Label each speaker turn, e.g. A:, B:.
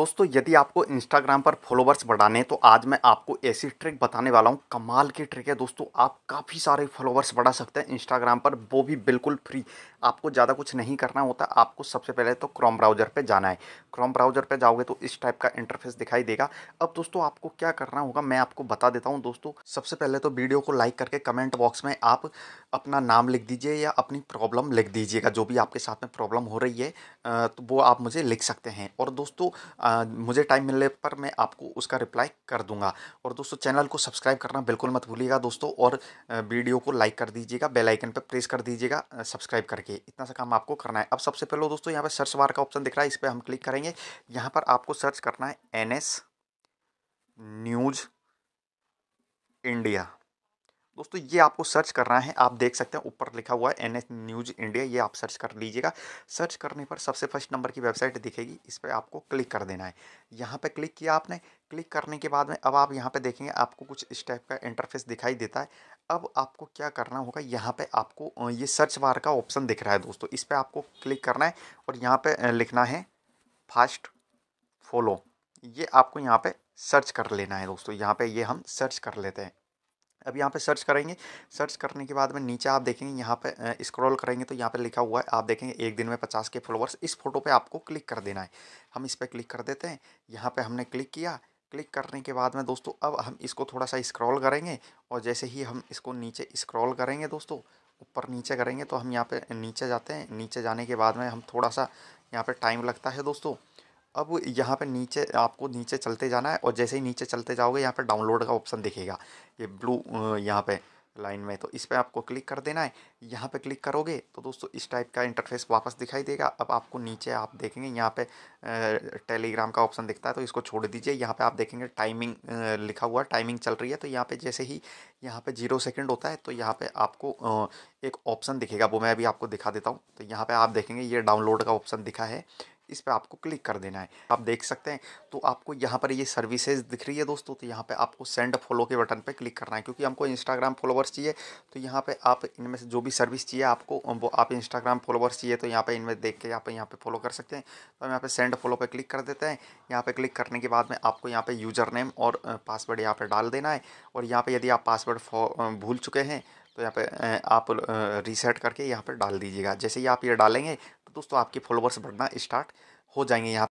A: दोस्तों यदि आपको इंस्टाग्राम पर फॉलोवर्स बढ़ाने हैं तो आज मैं आपको ऐसी ट्रिक बताने वाला हूँ कमाल की ट्रिक है दोस्तों आप काफ़ी सारे फॉलोवर्स बढ़ा सकते हैं इंस्टाग्राम पर वो भी बिल्कुल फ्री आपको ज़्यादा कुछ नहीं करना होता आपको सबसे पहले तो क्रोम ब्राउज़र पर जाना है क्रोम ब्राउज़र पर जाओगे तो इस टाइप का इंटरफेस दिखाई देगा अब दोस्तों आपको क्या करना होगा मैं आपको बता देता हूँ दोस्तों सबसे पहले तो वीडियो को लाइक करके कमेंट बॉक्स में आप अपना नाम लिख दीजिए या अपनी प्रॉब्लम लिख दीजिएगा जो भी आपके साथ में प्रॉब्लम हो रही है तो वो आप मुझे लिख सकते हैं और दोस्तों मुझे टाइम मिलने पर मैं आपको उसका रिप्लाई कर दूंगा और दोस्तों चैनल को सब्सक्राइब करना बिल्कुल मत भूलिएगा दोस्तों और वीडियो को लाइक कर दीजिएगा बेल आइकन पर प्रेस कर दीजिएगा सब्सक्राइब करके इतना सा काम आपको करना है अब सबसे पहले दोस्तों यहाँ पर सर्च बार का ऑप्शन दिख रहा है इस पर हम क्लिक करेंगे यहाँ पर आपको सर्च करना है एन न्यूज़ इंडिया दोस्तों ये आपको सर्च करना है आप देख सकते हैं ऊपर लिखा हुआ है एन न्यूज़ इंडिया ये आप सर्च कर लीजिएगा सर्च करने पर सबसे फर्स्ट नंबर की वेबसाइट दिखेगी इस पर आपको क्लिक कर देना है यहाँ पर क्लिक किया आपने क्लिक करने के बाद में अब आप यहाँ पे देखेंगे आपको कुछ इस टाइप का इंटरफेस दिखाई देता है अब आपको क्या करना होगा यहाँ पे आपको ये सर्च बार का ऑप्शन दिख रहा है दोस्तों इस पर आपको क्लिक करना है और यहाँ पे लिखना है फास्ट फॉलो ये आपको यहाँ पे सर्च कर लेना है दोस्तों यहाँ पे ये हम सर्च कर लेते हैं अब यहाँ पे सर्च करेंगे सर्च करने के बाद में नीचे आप देखेंगे यहाँ पे स्क्रॉल करेंगे तो यहाँ पे लिखा हुआ है आप देखेंगे एक दिन में पचास के फॉलोवर्स इस फोटो पे आपको क्लिक कर देना है हम इस पर क्लिक कर देते हैं यहाँ पे हमने क्लिक किया क्लिक करने के बाद में दोस्तों अब हम इसको थोड़ा सा स्क्रॉल करेंगे और जैसे ही हम इसको नीचे इस्क्रॉल करेंगे दोस्तों ऊपर नीचे करेंगे तो हम यहाँ पर नीचे जाते हैं नीचे जाने के बाद में हम थोड़ा सा यहाँ पर टाइम लगता है दोस्तों अब यहाँ पर नीचे आपको नीचे चलते जाना है और जैसे ही नीचे चलते जाओगे यहाँ पर डाउनलोड का ऑप्शन दिखेगा ये ब्लू यहाँ पे लाइन में तो इस पर आपको क्लिक कर देना है यहाँ पे क्लिक करोगे तो दोस्तों इस टाइप का इंटरफेस वापस दिखाई देगा अब आपको नीचे आप देखेंगे यहाँ पे टेलीग्राम का ऑप्शन दिखता है तो इसको छोड़ दीजिए यहाँ पे आप देखेंगे टाइमिंग लिखा हुआ टाइमिंग चल रही है तो यहाँ पे जैसे ही यहाँ पे जीरो सेकंड होता है तो यहाँ पर आपको एक ऑप्शन दिखेगा वो मैं अभी आपको दिखा देता हूँ तो यहाँ पर आप देखेंगे ये डाउनलोड का ऑप्शन दिखा है इस पर आपको क्लिक कर देना है आप देख सकते हैं तो आपको यहाँ पर ये सर्विसेज दिख रही है दोस्तों तो यहाँ पर आपको सेंड फॉलो के बटन पर क्लिक करना है क्योंकि हमको इंस्टाग्राम फॉलोवर्स चाहिए तो यहाँ पर आप इनमें से जो भी सर्विस चाहिए आपको वो आप इंस्टाग्राम फॉलोवर्स चाहिए तो यहाँ पर इनमें देख के आप यहाँ पर फॉलो कर सकते हैं तो हम यहाँ पर सेंड फॉलो पर क्लिक कर देते हैं यहाँ पर क्लिक करने के बाद में आपको यहाँ पर यूज़र नेम और पासवर्ड यहाँ पर डाल देना है और यहाँ पर यदि आप पासवर्ड भूल चुके हैं तो यहाँ पे आप रीसेट करके यहाँ पे डाल दीजिएगा जैसे ही आप ये डालेंगे तो दोस्तों आपके फॉलोवर्स बढ़ना स्टार्ट हो जाएंगे यहाँ